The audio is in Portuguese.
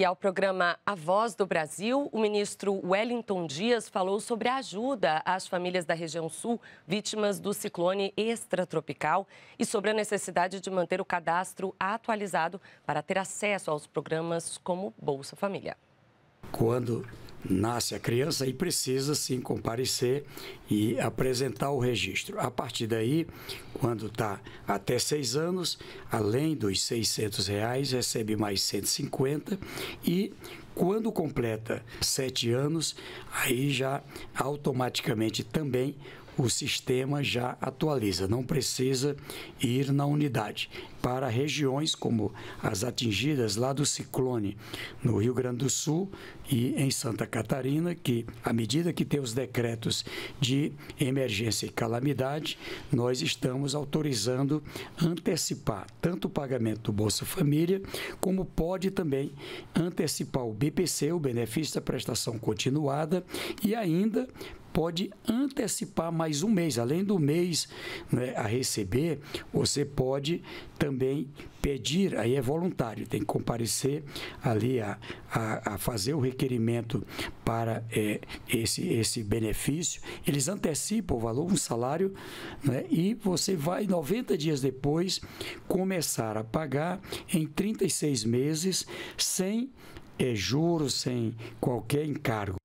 E ao programa A Voz do Brasil, o ministro Wellington Dias falou sobre a ajuda às famílias da região sul vítimas do ciclone extratropical e sobre a necessidade de manter o cadastro atualizado para ter acesso aos programas como Bolsa Família. Quando nasce a criança e precisa sim comparecer e apresentar o registro. A partir daí, quando está até seis anos, além dos 600 reais, recebe mais 150 e quando completa sete anos, aí já automaticamente também o sistema já atualiza, não precisa ir na unidade. Para regiões como as atingidas lá do ciclone no Rio Grande do Sul e em Santa Catarina, que à medida que tem os decretos de emergência e calamidade, nós estamos autorizando antecipar tanto o pagamento do Bolsa Família, como pode também antecipar o BPC, o benefício da prestação continuada, e ainda pode antecipar mais um mês. Além do mês né, a receber, você pode também pedir, aí é voluntário, tem que comparecer ali a, a, a fazer o requerimento para é, esse, esse benefício. Eles antecipam o valor, um salário, né, e você vai 90 dias depois começar a pagar em 36 meses sem é, juros, sem qualquer encargo.